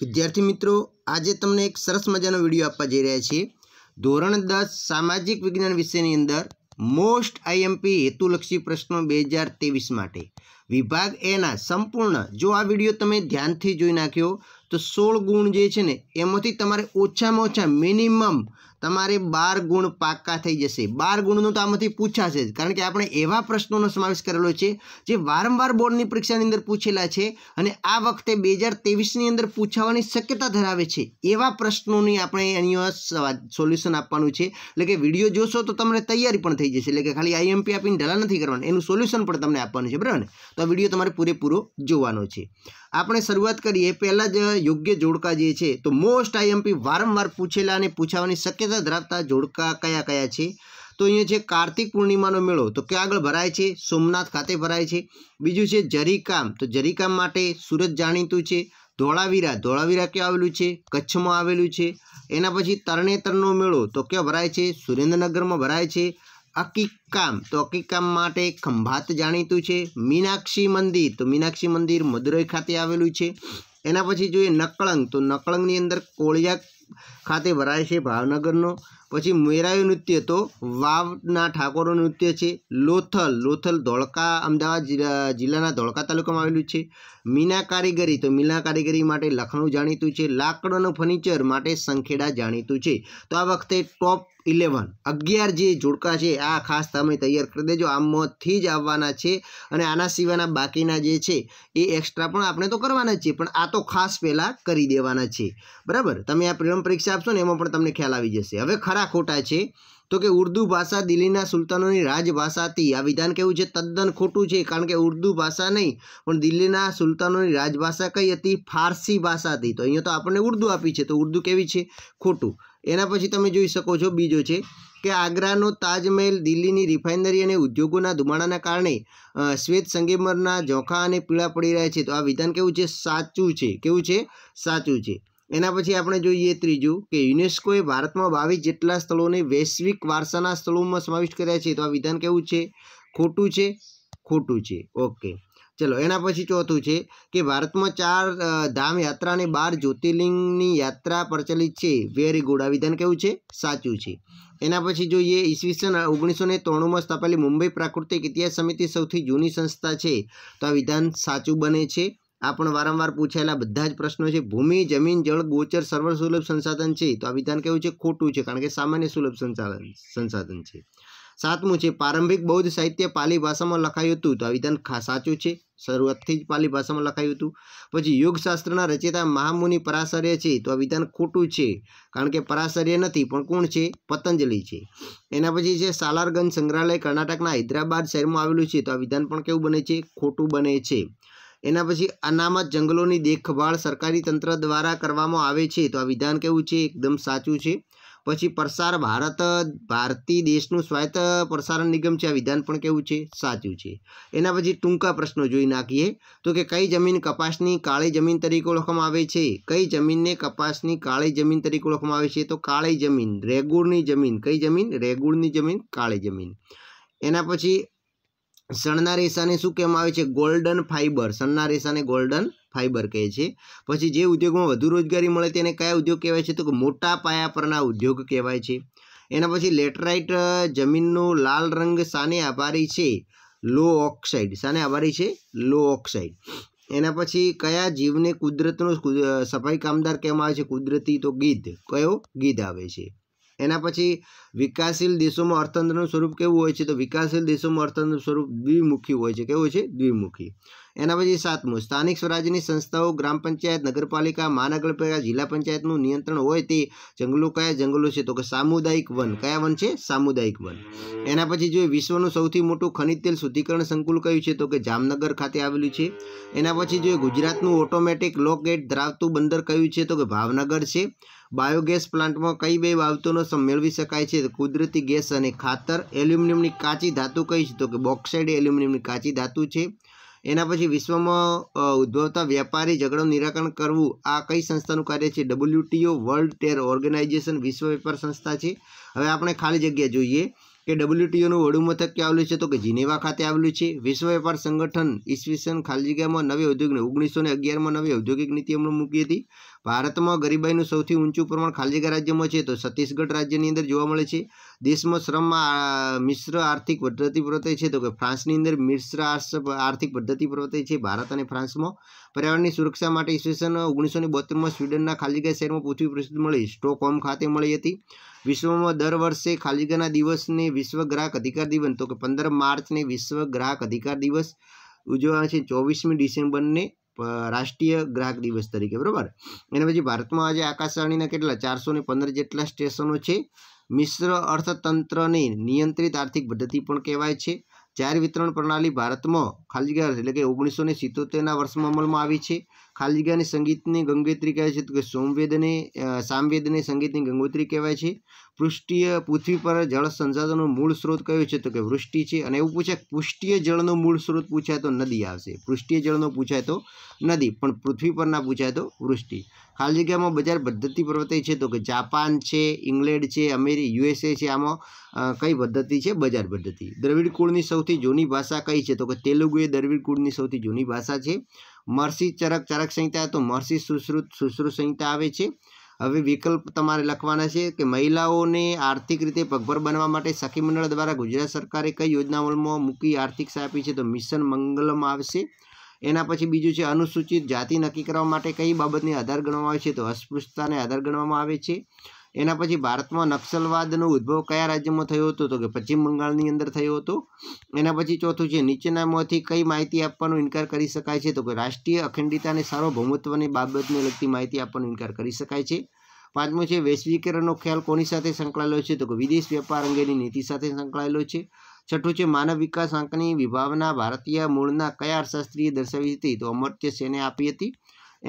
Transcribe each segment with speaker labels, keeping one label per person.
Speaker 1: વિદ્યાર્થી મિત્રો આજે તમને એક સરસ મજાનો વિડીયો આપવા જઈ રહ્યા છીએ ધોરણ દસ સામાજિક વિજ્ઞાન વિષયની અંદર મોસ્ટ આઈએમપી હેતુલક્ષી પ્રશ્નો બે હજાર ત્રેવીસ માટે વિભાગ એના સંપૂર્ણ જો આ વિડીયો તમે ધ્યાનથી જોઈ નાખ્યો તો સોળ ગુણ જે છે ને એમાંથી તમારે ઓછામાં ઓછા મિનિમમ તમારે બાર ગુણ પાક્કા થઈ જશે બાર ગુણનું તો આમાંથી પૂછાશે જ કારણ કે આપણે એવા પ્રશ્નોનો સમાવેશ કરેલો છે જે વારંવાર બોર્ડની પરીક્ષાની અંદર પૂછેલા છે અને આ વખતે બે હજાર તેવીસની અંદર પૂછાવાની શક્યતા ધરાવે છે એવા પ્રશ્નોની આપણે અહીંયા સોલ્યુશન આપવાનું છે એટલે કે વિડીયો જોશો તો તમને તૈયારી પણ થઈ જશે એટલે કે ખાલી આઈએમપી આપીને ઢલા નથી કરવાનું એનું સોલ્યુશન પણ તમને આપવાનું છે બરાબર ને તો આ વિડીયો તમારે પૂરેપૂરો જોવાનો છે આપણે શરૂઆત કરીએ પહેલાં જ યોગ્ય જોડકા જે છે તો મોસ્ટ આઈએમપી વારંવાર પૂછેલા અને પૂછાવાની શક્યતા વિશેષતા ધરાવતા જોડકા કયા કયા છે તો અહીંયા છે કાર્તિક પૂર્ણિમાનો મેળો તો ક્યાં આગળ ભરાય છે સોમનાથ ખાતે ભરાય છે બીજું છે જરીકામ તો જરીકામ માટે સુરત જાણીતું છે ધોળાવીરા ધોળાવીરા ક્યાં આવેલું છે કચ્છમાં આવેલું છે એના પછી તરણેતરનો મેળો તો ક્યાં ભરાય છે સુરેન્દ્રનગરમાં ભરાય છે અકીકામ તો અકીકામ માટે ખંભાત જાણીતું છે મીનાક્ષી મંદિર તો મીનાક્ષી મંદિર મદુરાઈ ખાતે આવેલું છે એના પછી જોઈએ નકળંગ તો નકળંગની અંદર કોળિયા ખાતે ભરાય છે ભાવનગરનો પછી મેરાયું નૃત્ય તો વાવના ઠાકોરનું નૃત્ય છે લોથલ લોથલ ધોળકા અમદાવાદ જિલ્લાના ધોળકા તાલુકામાં આવેલું છે મીના કારીગરી તો મીના કારીગરી માટે લખનઉ જાણીતું છે લાકડાનું ફર્નિચર માટે સંખેડા જાણીતું છે તો આ વખતે ટોપ ઇલેવન અગિયાર જે જોડકા છે આ ખાસ તમે તૈયાર કરી દેજો આમાંથી જ આવવાના છે અને આના સિવાયના બાકીના જે છે એ એક્સ્ટ્રા પણ આપણે તો કરવાના છે પણ આ તો ખાસ પહેલાં કરી દેવાના છે બરાબર તમે આ પ્રિલમ પરીક્ષા આપશો ને એમાં પણ તમને ખ્યાલ આવી જશે હવે ખરા ખોટા છે તો કે ઉર્દુ ભાષા દિલ્હીના સુલતાનોની રાજભાષાથી આ વિધાન કેવું છે તદ્દન ખોટું છે કારણ કે ઉર્દુ ભાષા નહીં પણ દિલ્હીના સુલતાનોની રાજભાષા કઈ હતી ફારસી ભાષા હતી તો અહીંયા તો આપણને ઉર્દુ આપી છે તો ઉર્દુ કેવી છે ખોટું એના પછી તમે જોઈ શકો છો બીજો છે કે આગ્રાનો તાજમહેલ દિલ્હીની રિફાઇનરી અને ઉદ્યોગોના ધુમાડાના કારણે શ્વેત સંગેમરના ઝોંખા અને પીળા પડી રહ્યા છે તો આ વિધાન કેવું છે સાચું છે કેવું છે સાચું છે એના પછી આપણે જોઈએ ત્રીજું કે યુનેસ્કોએ ભારતમાં બાવીસ જેટલા સ્થળોને વૈશ્વિક વારસાના સ્થળોમાં સમાવિષ્ટ કર્યા છે તો આ વિધાન કેવું છે ખોટું છે ખોટું છે ઓકે ચલો એના પછી ચોથું છે કે ભારતમાં ચાર ધામ યાત્રાને બાર જ્યોતિર્લિંગની યાત્રા પ્રચલિત છે વેરી ગુડ આ વિધાન કેવું છે સાચું છે એના પછી જોઈએ ઈસવીસન ઓગણીસો ને ત્રાણુંમાં સ્થાપેલી મુંબઈ પ્રાકૃતિક ઇતિહાસ સમિતિ સૌથી જૂની સંસ્થા છે તો આ વિધાન સાચું બને છે આ પણ વારંવાર પૂછાયેલા બધા જ પ્રશ્નો છે ભૂમિ જમીન જળ ગોચર સુલભ સંસાધન છે તો આ વિધાન કેવું છે ખોટું છે કારણ કે સામાન્ય સુલભ સંસાધન સંસાધન છે સાતમું છે પ્રારંભિક બૌદ્ધ સાહિત્ય પાલી ભાષામાં લખાયું હતું તો આ વિધાન સાચું છે શરૂઆતથી જ પાલી ભાષામાં લખાયું હતું પછી યોગશાસ્ત્રના રચયિતા મહામુનિ પરાશર્ય છે તો આ વિધાન ખોટું છે કારણ કે પરાશર્ય નથી પણ કોણ છે પતંજલિ છે એના પછી છે સાલારગંજ સંગ્રહાલય કર્ણાટકના હૈદરાબાદ શહેરમાં આવેલું છે તો આ વિધાન પણ કેવું બને છે ખોટું બને છે એના પછી અનામત જંગલોની દેખભાળ સરકારી તંત્ર દ્વારા કરવામાં આવે છે તો આ વિધાન કેવું છે એકદમ સાચું છે પછી પ્રસાર ભારત ભારતી દેશનું સ્વાયત્ત પ્રસારણ નિગમ છે આ વિધાન પણ કેવું છે સાચું છે એના પછી ટૂંકા પ્રશ્નો જોઈ નાખીએ તો કે કઈ જમીન કપાસની કાળી જમીન તરીકે ઓળખવામાં આવે છે કઈ જમીનને કપાસની કાળી જમીન તરીકે ઓળખવામાં આવે છે તો કાળી જમીન રેગુળની જમીન કઈ જમીન રેગુળની જમીન કાળી જમીન એના પછી સણના રેસાને શું કહેવામાં આવે છે ગોલ્ડન ફાઇબર સણના રેસાને ગોલ્ડન ફાઇબર કહે છે પછી જે ઉદ્યોગમાં વધુ રોજગારી મળે તેને કયા ઉદ્યોગ કહેવાય છે તો મોટા પાયા પરના ઉદ્યોગ કહેવાય છે એના પછી લેટરાઇટ જમીનનો લાલ રંગ સાને આભારી છે લો ઓક્સાઇડ સાને આભારી છે લો ઓક્સાઇડ એના પછી કયા જીવને કુદરતનો સફાઈ કામદાર કહેવામાં આવે છે કુદરતી તો ગીધ કયો ગીધ આવે છે એના પછી વિકાસશીલ દેશોમાં અર્થતંત્રનું સ્વરૂપ કેવું હોય છે તો વિકાસશીલ દેશોમાં અર્થતંત્ર સ્વરૂપ દ્વિમુખી હોય છે કેવું હોય છે દ્વિમુખી એના પછી સાતમું સ્થાનિક સ્વરાજ્યની સંસ્થાઓ ગ્રામ પંચાયત નગરપાલિકા મહાનગરપાલિકા જિલ્લા પંચાયતનું નિયંત્રણ હોય તે જંગલો કયા જંગલો છે તો કે સામુદાયિક વન કયા વન છે સામુદાયિક વન એના પછી જોઈએ વિશ્વનું સૌથી મોટું ખનિજ તેલ શુદ્ધિકરણ સંકુલ કયું છે તો કે જામનગર ખાતે આવેલું છે એના પછી જોઈએ ગુજરાતનું ઓટોમેટિક ગેટ ધરાવતું બંદર કયું છે તો કે ભાવનગર છે બાયોગેસ પ્લાન્ટમાં કઈ બે બાબતોનો મેળવી શકાય છે કુદરતી ગેસ અને ખાતર એલ્યુમિનિયમની કાચી ધાતુ કઈ છે તો કે બોક્સાઇડ એલ્યુમિનિયમની કાચી ધાતુ છે એના પછી વિશ્વમાં ઉદ્ભવતા વ્યાપારી ઝઘડો નિરાકરણ કરવું આ કઈ સંસ્થાનું કાર્ય છે ડબલ્યુટીઓ વર્લ્ડ ટેર ઓર્ગેનાઇઝેશન વિશ્વ વેપાર સંસ્થા છે હવે આપણે ખાલી જગ્યા જોઈએ કે ડબલ્યુટીઓનું વડું મથક ક્યાં આવેલું છે તો કે જીનેવા ખાતે આવેલું છે વિશ્વ વેપાર સંગઠન ઈસવીસન ખાલી જગ્યામાં નવી ઔદ્યોગિક ઓગણીસો ને અગિયારમાં નવી ઔદ્યોગિક નીતિ અમલમાં મૂકી હતી ભારતમાં ગરીબાઈનું સૌથી ઊંચું પ્રમાણ ખાલી રાજ્યમાં છે તો છત્તીસગઢ રાજ્યની અંદર જોવા મળે છે દેશમાં શ્રમમાં મિશ્ર આર્થિક પદ્ધતિ પ્રવર્તે છે તો કે ફ્રાન્સની અંદર મિશ્ર આર્થિક પદ્ધતિ પ્રવર્તે છે ભારત અને ફ્રાન્સમાં પર્યાવરણની સુરક્ષા માટે ઈસવીસન ઓગણીસો ને બોતેરમાં સ્વીડનના ખાલીગા શહેરમાં પૃથ્વી પ્રસિદ્ધ મળી સ્ટોકહોમ ખાતે મળી હતી વિશ્વમાં દર વર્ષે ખાલીગાના દિવસને વિશ્વ ગ્રાહક અધિકાર દિવસ તો કે પંદર માર્ચને વિશ્વ ગ્રાહક અધિકાર દિવસ ઉજવવાનો છે ચોવીસમી ડિસેમ્બરને રાષ્ટ્રીય ગ્રાહક દિવસ તરીકે બરાબર એના પછી ભારતમાં આજે આકાશવાણીના કેટલા ચારસો પંદર જેટલા સ્ટેશનો છે મિશ્ર અર્થતંત્રને નિયંત્રિત આર્થિક પદ્ધતિ પણ કહેવાય છે જાહેર વિતરણ પ્રણાલી ભારતમાં ખાલી એટલે કે ઓગણીસો ને સિત્તોતેરના વર્ષમાં અમલમાં આવી છે ખાલી સંગીતની ગંગોત્રી કહેવાય છે તો કે સોમવેદની સામવેદની સંગીતની ગંગોત્રી કહેવાય છે પૃષ્ઠીય પૃથ્વી પર જળ સંસાધનનો મૂળ સ્ત્રોત કયો છે તો કે વૃષ્ટિ છે અને એવું પૂછાય પૃષ્ઠીય જળનો મૂળ સ્ત્રોત પૂછાય તો નદી આવશે પૃષ્ઠીય જળનો પૂછાય તો નદી પણ પૃથ્વી પર ના પૂછાય તો વૃષ્ટિ ખાલી જગ્યામાં બજાર પદ્ધતિ પ્રવર્તે છે તો કે જાપાન છે ઇંગ્લેન્ડ છે અમેરિ યુએસએ છે આમાં કઈ પદ્ધતિ છે બજાર પદ્ધતિ દ્રવિડ કુળની સૌથી જૂની ભાષા કઈ છે તો કે તેલુગુ એ દ્રવિડ કુળની સૌથી જૂની ભાષા છે મરસી ચરક ચરક સંહિતા તો મરસી સુશ્રુત સુશ્રુત સંહિતા આવે છે હવે વિકલ્પ તમારે લખવાના છે કે મહિલાઓને આર્થિક રીતે પગભર બનવા માટે સખી મંડળ દ્વારા ગુજરાત સરકારે કઈ યોજના અમલમાં મૂકી આર્થિક સહાય આપી છે તો મિશન મંગલમ આવશે એના પછી બીજું છે અનુસૂચિત જાતિ નક્કી કરવા માટે કઈ બાબતને આધાર ગણવામાં આવે છે તો અસ્પૃશ્યતાને આધાર ગણવામાં આવે છે એના પછી ભારતમાં નક્સલવાદનો ઉદ્ભવ કયા રાજ્યમાં થયો હતો તો કે પશ્ચિમ બંગાળની અંદર થયો હતો એના પછી ચોથું છે નીચેનામાંથી કઈ માહિતી આપવાનો ઇનકાર કરી શકાય છે તો કે રાષ્ટ્રીય અખંડિતા અને સાર્વભૌમત્વની બાબતને લગતી માહિતી આપવાનો ઇનકાર કરી શકાય છે પાંચમું છે વૈશ્વિકરણનો ખ્યાલ કોની સાથે સંકળાયેલો છે તો કે વિદેશ વેપાર અંગેની નીતિ સાથે સંકળાયેલો છે છઠ્ઠું છે માનવ વિકાસ આંકની વિભાવના ભારતીય મૂળના કયા અર્થશાસ્ત્રીએ દર્શાવી હતી તો અમર્ત્ય સેને આપી હતી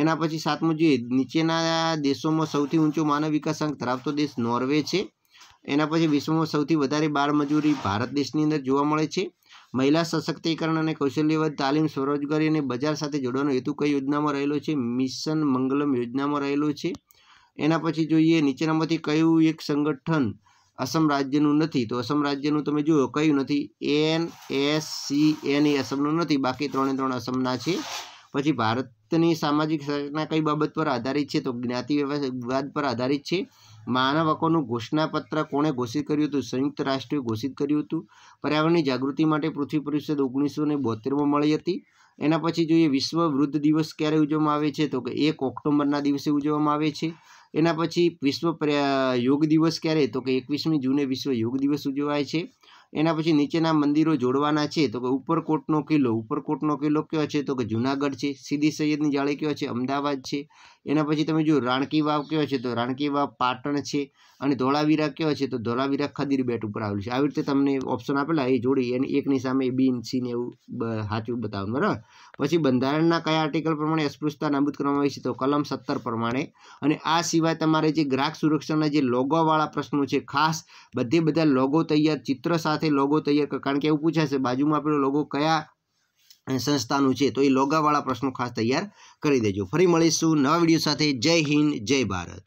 Speaker 1: એના પછી સાતમું જોઈએ નીચેના દેશોમાં સૌથી ઊંચો માનવ વિકાસ અંક ધરાવતો દેશ નોર્વે છે એના પછી વિશ્વમાં સૌથી વધારે બાળમજૂરી ભારત દેશની અંદર જોવા મળે છે મહિલા સશક્તિકરણ અને કૌશલ્યવત તાલીમ સ્વરોજગારી અને બજાર સાથે જોડવાનો હેતુ કઈ યોજનામાં રહેલો છે મિશન મંગલમ યોજનામાં રહેલો છે એના પછી જોઈએ નીચેનામાંથી કયું એક સંગઠન અસમ રાજ્યનું નથી તો અસમ રાજ્યનું તમે જુઓ કયું નથી N S C N A અસમનું નથી બાકી ત્રણે ત્રણ અસમના છે પછી ભારતની સામાજિક સંરચના કઈ બાબત પર આધારિત છે તો જ્ઞાતિ વિવાદ પર આધારિત છે માનવ હકોનું ઘોષણાપત્ર કોણે ઘોષિત કર્યું હતું સંયુક્ત રાષ્ટ્રે ઘોષિત કર્યું હતું પર્યાવરણની જાગૃતિ માટે પૃથ્વી પરિષદ ઓગણીસો ને બોતેરમાં મળી હતી એના પછી જોઈએ વિશ્વ વૃદ્ધ દિવસ ક્યારે ઉજવવામાં આવે છે તો કે એક ઓક્ટોબરના દિવસે ઉજવવામાં આવે છે એના પછી વિશ્વ યોગ દિવસ ક્યારે તો કે એકવીસમી જૂને વિશ્વ યોગ દિવસ ઉજવાય છે એના પછી નીચેના મંદિરો જોડવાના છે તો કે ઉપરકોટનો કિલ્લો ઉપરકોટનો કિલ્લો કયો છે તો કે જુનાગઢ છે સીદી સૈયદની જાળી કયો છે અમદાવાદ છે એના પછી તમે જો રાણકી વાવ કયો છે તો રાણકી વાવ પાટણ છે અને ધોળાવીરા કયો છે તો ધોળાવીરા ખદીર બેટ ઉપર આવેલું છે આવી રીતે તમને ઓપ્શન આપેલા એ જોડી અને એકની સામે બી સી ને એવું સાચું બતાવવાનું બરાબર પછી બંધારણના કયા આર્ટિકલ પ્રમાણે અસ્પૃશ્યતા નાબૂદ કરવામાં આવી છે તો કલમ સત્તર પ્રમાણે અને આ સિવાય તમારે જે ગ્રાહક સુરક્ષાના જે લોગોવાળા પ્રશ્નો છે ખાસ બધે બધા લોગો તૈયાર ચિત્ર સાથે લોગો તૈયાર કારણ કે એવું પૂછાશે બાજુમાં આપેલો લોગો કયા સંસ્થાનું છે તો એ લોગાવાળા પ્રશ્નો ખાસ તૈયાર કરી દેજો ફરી મળીશું નવા વિડીયો સાથે જય હિન્દ જય ભારત